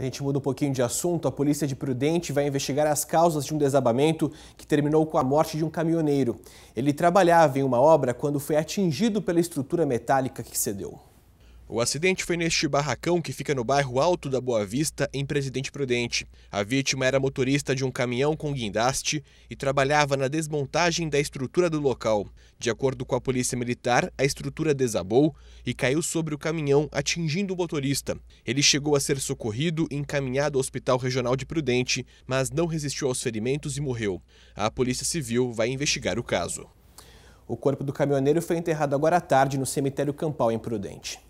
A gente muda um pouquinho de assunto. A polícia de Prudente vai investigar as causas de um desabamento que terminou com a morte de um caminhoneiro. Ele trabalhava em uma obra quando foi atingido pela estrutura metálica que cedeu. O acidente foi neste barracão que fica no bairro Alto da Boa Vista, em Presidente Prudente. A vítima era motorista de um caminhão com guindaste e trabalhava na desmontagem da estrutura do local. De acordo com a Polícia Militar, a estrutura desabou e caiu sobre o caminhão, atingindo o motorista. Ele chegou a ser socorrido e encaminhado ao Hospital Regional de Prudente, mas não resistiu aos ferimentos e morreu. A Polícia Civil vai investigar o caso. O corpo do caminhoneiro foi enterrado agora à tarde no cemitério Campal, em Prudente.